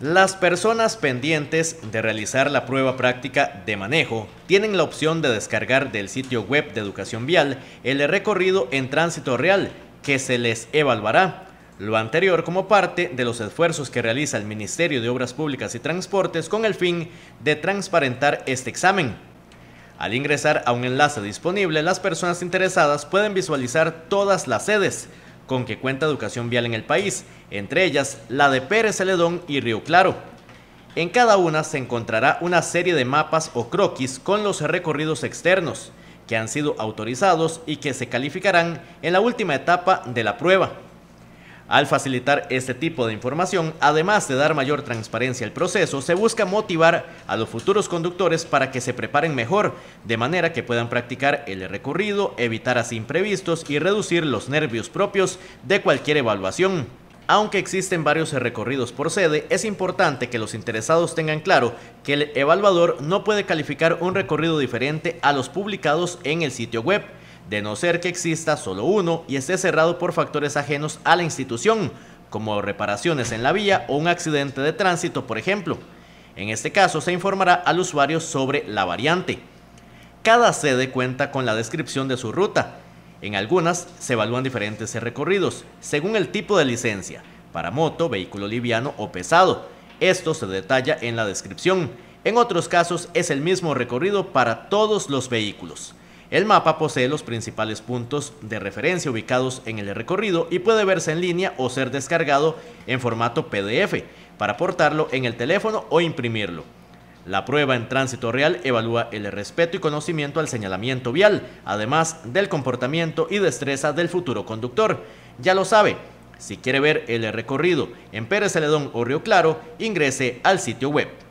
Las personas pendientes de realizar la prueba práctica de manejo tienen la opción de descargar del sitio web de educación vial el recorrido en tránsito real que se les evaluará. Lo anterior como parte de los esfuerzos que realiza el Ministerio de Obras Públicas y Transportes con el fin de transparentar este examen. Al ingresar a un enlace disponible, las personas interesadas pueden visualizar todas las sedes, con que cuenta educación vial en el país, entre ellas la de Pérez Celedón y Río Claro. En cada una se encontrará una serie de mapas o croquis con los recorridos externos, que han sido autorizados y que se calificarán en la última etapa de la prueba. Al facilitar este tipo de información, además de dar mayor transparencia al proceso, se busca motivar a los futuros conductores para que se preparen mejor, de manera que puedan practicar el recorrido, evitar así imprevistos y reducir los nervios propios de cualquier evaluación. Aunque existen varios recorridos por sede, es importante que los interesados tengan claro que el evaluador no puede calificar un recorrido diferente a los publicados en el sitio web, de no ser que exista solo uno y esté cerrado por factores ajenos a la institución, como reparaciones en la vía o un accidente de tránsito, por ejemplo. En este caso se informará al usuario sobre la variante. Cada sede cuenta con la descripción de su ruta. En algunas se evalúan diferentes recorridos, según el tipo de licencia, para moto, vehículo liviano o pesado. Esto se detalla en la descripción. En otros casos es el mismo recorrido para todos los vehículos. El mapa posee los principales puntos de referencia ubicados en el recorrido y puede verse en línea o ser descargado en formato PDF para portarlo en el teléfono o imprimirlo. La prueba en tránsito real evalúa el respeto y conocimiento al señalamiento vial, además del comportamiento y destreza del futuro conductor. Ya lo sabe, si quiere ver el recorrido en Pérez Celedón o Río Claro, ingrese al sitio web.